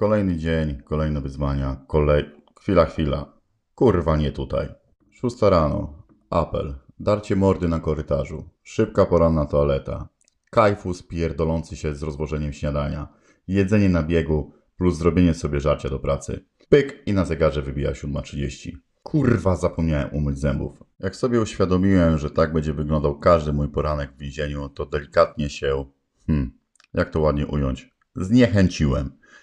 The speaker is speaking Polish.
Kolejny dzień, kolejne wyzwania, kolej... Chwila, chwila. Kurwa, nie tutaj. Szósta rano. Apel. Darcie mordy na korytarzu. Szybka poranna toaleta. Kajfus pierdolący się z rozłożeniem śniadania. Jedzenie na biegu plus zrobienie sobie żarcia do pracy. Pyk i na zegarze wybija 7.30. Kurwa, zapomniałem umyć zębów. Jak sobie uświadomiłem, że tak będzie wyglądał każdy mój poranek w więzieniu, to delikatnie się... Hmm, jak to ładnie ująć? Zniechęciłem.